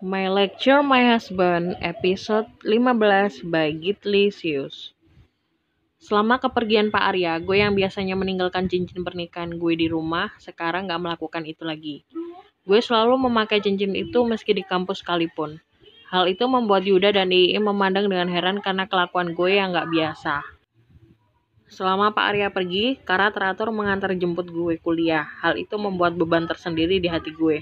My Lecture My Husband, episode 15 by Gitli Sius. Selama kepergian Pak Arya, gue yang biasanya meninggalkan cincin pernikahan gue di rumah, sekarang gak melakukan itu lagi. Gue selalu memakai cincin itu meski di kampus sekalipun. Hal itu membuat Yuda dan Ii memandang dengan heran karena kelakuan gue yang gak biasa. Selama Pak Arya pergi, Kara teratur mengantar jemput gue kuliah. Hal itu membuat beban tersendiri di hati gue.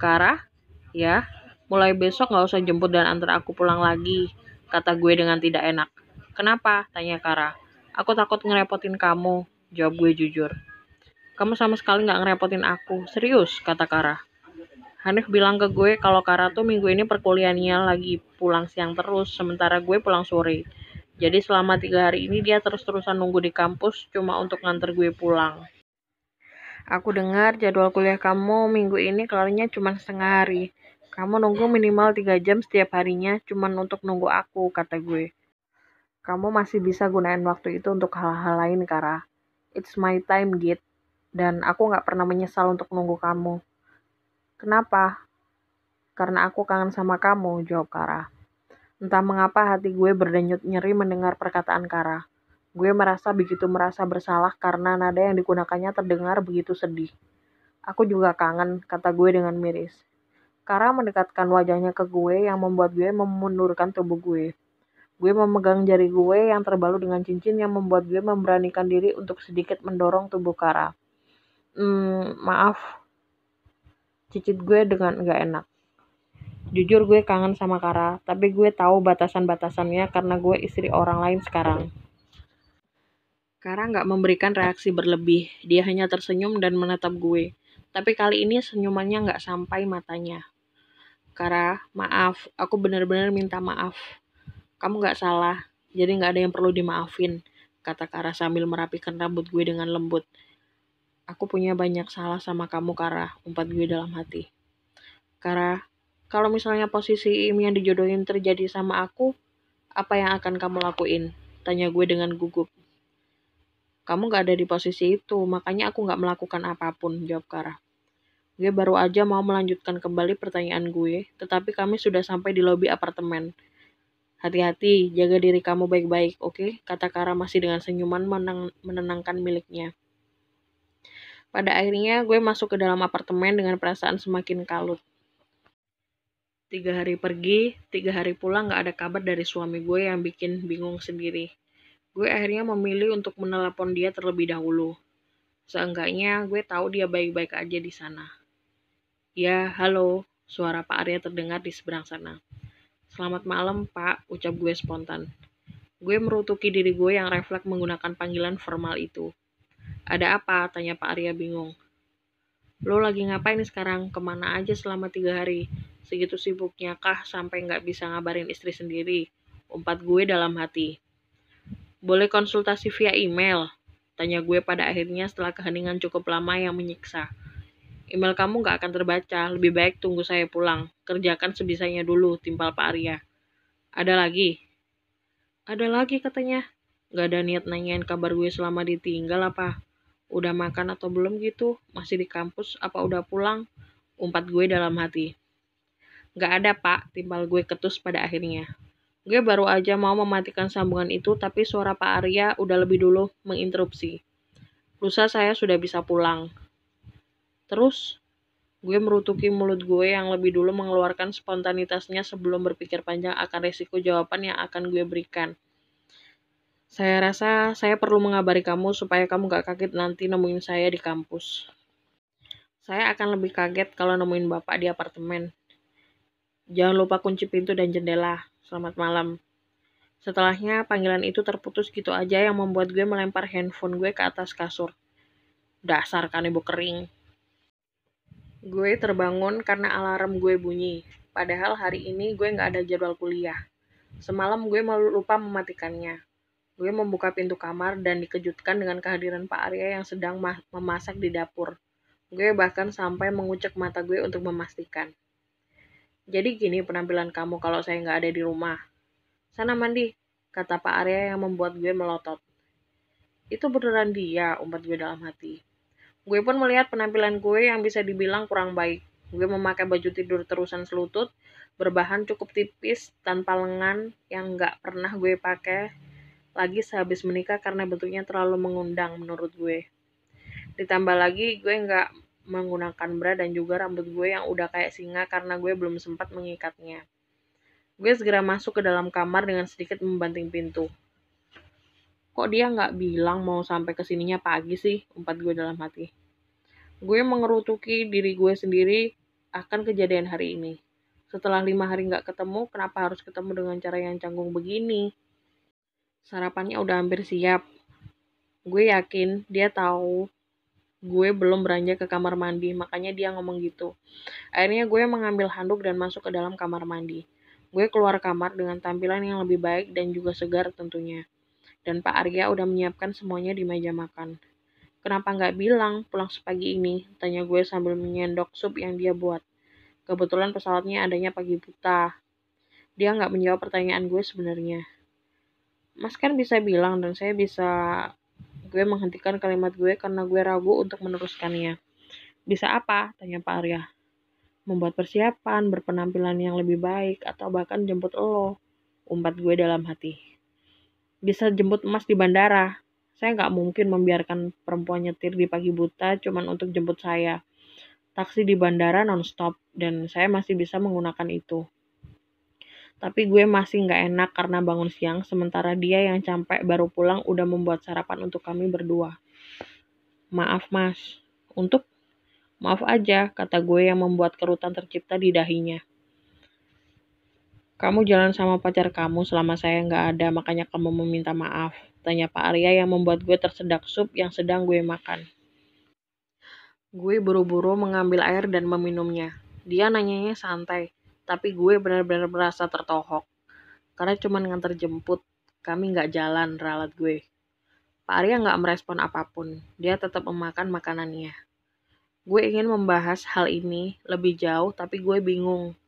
Kara, Ya, mulai besok nggak usah jemput dan antar aku pulang lagi, kata gue dengan tidak enak. Kenapa? Tanya Kara. Aku takut ngerepotin kamu, jawab gue jujur. Kamu sama sekali nggak ngerepotin aku, serius, kata Kara. Hanif bilang ke gue kalau Kara tuh minggu ini perkuliahannya lagi pulang siang terus, sementara gue pulang sore. Jadi selama tiga hari ini dia terus-terusan nunggu di kampus cuma untuk nganter gue pulang. Aku dengar jadwal kuliah kamu minggu ini kelarnya cuma setengah hari. Kamu nunggu minimal 3 jam setiap harinya cuman untuk nunggu aku, kata gue. Kamu masih bisa gunain waktu itu untuk hal-hal lain, Kara. It's my time, Git. Dan aku gak pernah menyesal untuk nunggu kamu. Kenapa? Karena aku kangen sama kamu, jawab Kara. Entah mengapa hati gue berdenyut nyeri mendengar perkataan Kara. Gue merasa begitu merasa bersalah karena nada yang digunakannya terdengar begitu sedih. Aku juga kangen, kata gue dengan miris. Kara mendekatkan wajahnya ke gue yang membuat gue memundurkan tubuh gue. Gue memegang jari gue yang terbalu dengan cincin yang membuat gue memberanikan diri untuk sedikit mendorong tubuh Kara. Hmm, maaf. Cicit gue dengan gak enak. Jujur gue kangen sama Kara, tapi gue tahu batasan-batasannya karena gue istri orang lain sekarang. Kara gak memberikan reaksi berlebih, dia hanya tersenyum dan menatap gue. Tapi kali ini senyumannya gak sampai matanya. Kara maaf aku benar-benar minta maaf kamu gak salah jadi gak ada yang perlu dimaafin kata Kara sambil merapikan rambut gue dengan lembut aku punya banyak salah sama kamu Kara umpat gue dalam hati Kara kalau misalnya posisi Im yang dijodohin terjadi sama aku apa yang akan kamu lakuin tanya gue dengan gugup kamu gak ada di posisi itu makanya aku gak melakukan apapun jawab Kara Gue baru aja mau melanjutkan kembali pertanyaan gue, tetapi kami sudah sampai di lobi apartemen. Hati-hati, jaga diri kamu baik-baik, oke? Okay? Kata Kara masih dengan senyuman menang menenangkan miliknya. Pada akhirnya, gue masuk ke dalam apartemen dengan perasaan semakin kalut. Tiga hari pergi, tiga hari pulang gak ada kabar dari suami gue yang bikin bingung sendiri. Gue akhirnya memilih untuk menelpon dia terlebih dahulu. Seenggaknya gue tahu dia baik-baik aja di sana. Ya, halo. Suara Pak Arya terdengar di seberang sana. Selamat malam, Pak, ucap gue spontan. Gue merutuki diri gue yang refleks menggunakan panggilan formal itu. Ada apa? Tanya Pak Arya bingung. Lo lagi ngapain sekarang? Kemana aja selama tiga hari? Segitu sibuknya kah sampai nggak bisa ngabarin istri sendiri? Umpat gue dalam hati. Boleh konsultasi via email? Tanya gue pada akhirnya setelah keheningan cukup lama yang menyiksa. Email kamu nggak akan terbaca, lebih baik tunggu saya pulang. Kerjakan sebisanya dulu, timpal Pak Arya. Ada lagi? Ada lagi katanya. Nggak ada niat nanyain kabar gue selama ditinggal apa? Udah makan atau belum gitu? Masih di kampus apa udah pulang? Umpat gue dalam hati. Nggak ada pak, timpal gue ketus pada akhirnya. Gue baru aja mau mematikan sambungan itu tapi suara Pak Arya udah lebih dulu menginterupsi. Lusa saya sudah bisa pulang. Terus gue merutuki mulut gue yang lebih dulu mengeluarkan spontanitasnya sebelum berpikir panjang akan resiko jawaban yang akan gue berikan. Saya rasa saya perlu mengabari kamu supaya kamu gak kaget nanti nemuin saya di kampus. Saya akan lebih kaget kalau nemuin bapak di apartemen. Jangan lupa kunci pintu dan jendela. Selamat malam. Setelahnya, panggilan itu terputus gitu aja yang membuat gue melempar handphone gue ke atas kasur. Dasar kan ibu kering. Gue terbangun karena alarm gue bunyi. Padahal hari ini gue nggak ada jadwal kuliah. Semalam gue malu lupa mematikannya. Gue membuka pintu kamar dan dikejutkan dengan kehadiran Pak Arya yang sedang memasak di dapur. Gue bahkan sampai mengucek mata gue untuk memastikan. Jadi gini penampilan kamu kalau saya nggak ada di rumah. Sana mandi, kata Pak Arya yang membuat gue melotot. Itu beneran dia, umpat gue dalam hati. Gue pun melihat penampilan gue yang bisa dibilang kurang baik. Gue memakai baju tidur terusan selutut, berbahan cukup tipis, tanpa lengan, yang nggak pernah gue pakai lagi sehabis menikah karena bentuknya terlalu mengundang menurut gue. Ditambah lagi gue nggak menggunakan bra dan juga rambut gue yang udah kayak singa karena gue belum sempat mengikatnya. Gue segera masuk ke dalam kamar dengan sedikit membanting pintu. Kok dia nggak bilang mau sampai ke kesininya pagi sih? Umpat gue dalam hati. Gue mengerutuki diri gue sendiri akan kejadian hari ini. Setelah lima hari nggak ketemu, kenapa harus ketemu dengan cara yang canggung begini? Sarapannya udah hampir siap. Gue yakin dia tahu gue belum beranjak ke kamar mandi, makanya dia ngomong gitu. Akhirnya gue mengambil handuk dan masuk ke dalam kamar mandi. Gue keluar kamar dengan tampilan yang lebih baik dan juga segar tentunya. Dan Pak Arya udah menyiapkan semuanya di meja makan. Kenapa nggak bilang pulang sepagi ini? Tanya gue sambil menyendok sup yang dia buat. Kebetulan pesawatnya adanya pagi buta. Dia nggak menjawab pertanyaan gue sebenarnya. Mas kan bisa bilang dan saya bisa... Gue menghentikan kalimat gue karena gue ragu untuk meneruskannya. Bisa apa? Tanya Pak Arya. Membuat persiapan, berpenampilan yang lebih baik, atau bahkan jemput lo. Umpat gue dalam hati bisa jemput emas di bandara. Saya nggak mungkin membiarkan perempuan nyetir di pagi buta cuman untuk jemput saya. Taksi di bandara nonstop dan saya masih bisa menggunakan itu. Tapi gue masih nggak enak karena bangun siang, sementara dia yang capek baru pulang udah membuat sarapan untuk kami berdua. Maaf mas, untuk? Maaf aja, kata gue yang membuat kerutan tercipta di dahinya. Kamu jalan sama pacar kamu selama saya nggak ada, makanya kamu meminta maaf. Tanya Pak Arya yang membuat gue tersedak sup yang sedang gue makan. Gue buru-buru mengambil air dan meminumnya. Dia nanyanya santai, tapi gue benar-benar merasa tertohok. Karena cuma nganter jemput, kami nggak jalan, ralat gue. Pak Arya nggak merespon apapun, dia tetap memakan makanannya. Gue ingin membahas hal ini lebih jauh, tapi gue bingung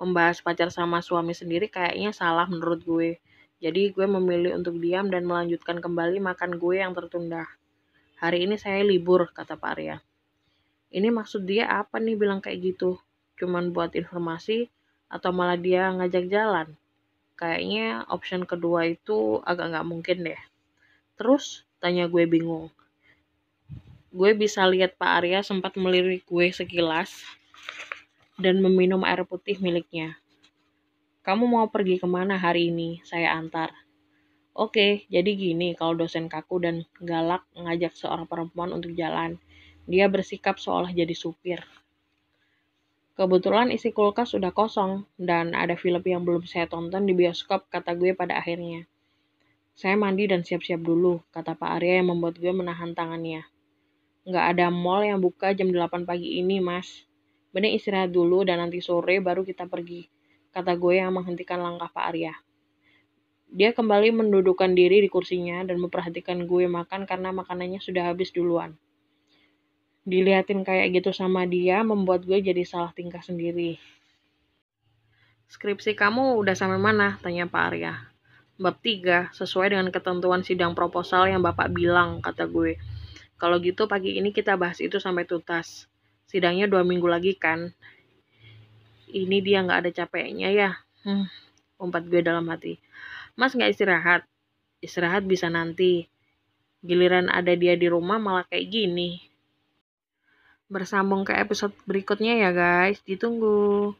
membahas pacar sama suami sendiri kayaknya salah menurut gue. Jadi gue memilih untuk diam dan melanjutkan kembali makan gue yang tertunda. Hari ini saya libur, kata Pak Arya. Ini maksud dia apa nih bilang kayak gitu? Cuman buat informasi atau malah dia ngajak jalan? Kayaknya option kedua itu agak nggak mungkin deh. Terus tanya gue bingung. Gue bisa lihat Pak Arya sempat melirik gue sekilas dan meminum air putih miliknya. Kamu mau pergi kemana hari ini? Saya antar. Oke, jadi gini kalau dosen kaku dan galak ngajak seorang perempuan untuk jalan. Dia bersikap seolah jadi supir. Kebetulan isi kulkas sudah kosong dan ada film yang belum saya tonton di bioskop, kata gue pada akhirnya. Saya mandi dan siap-siap dulu, kata Pak Arya yang membuat gue menahan tangannya. Nggak ada mall yang buka jam 8 pagi ini, Mas. Bening istirahat dulu dan nanti sore baru kita pergi, kata gue yang menghentikan langkah Pak Arya. Dia kembali mendudukkan diri di kursinya dan memperhatikan gue makan karena makanannya sudah habis duluan. Dilihatin kayak gitu sama dia membuat gue jadi salah tingkah sendiri. Skripsi kamu udah sampai mana? Tanya Pak Arya. Bab 3, sesuai dengan ketentuan sidang proposal yang Bapak bilang, kata gue. Kalau gitu pagi ini kita bahas itu sampai tuntas sidangnya dua minggu lagi kan ini dia nggak ada capeknya ya hmm, umpat gue dalam hati mas nggak istirahat istirahat bisa nanti giliran ada dia di rumah malah kayak gini bersambung ke episode berikutnya ya guys ditunggu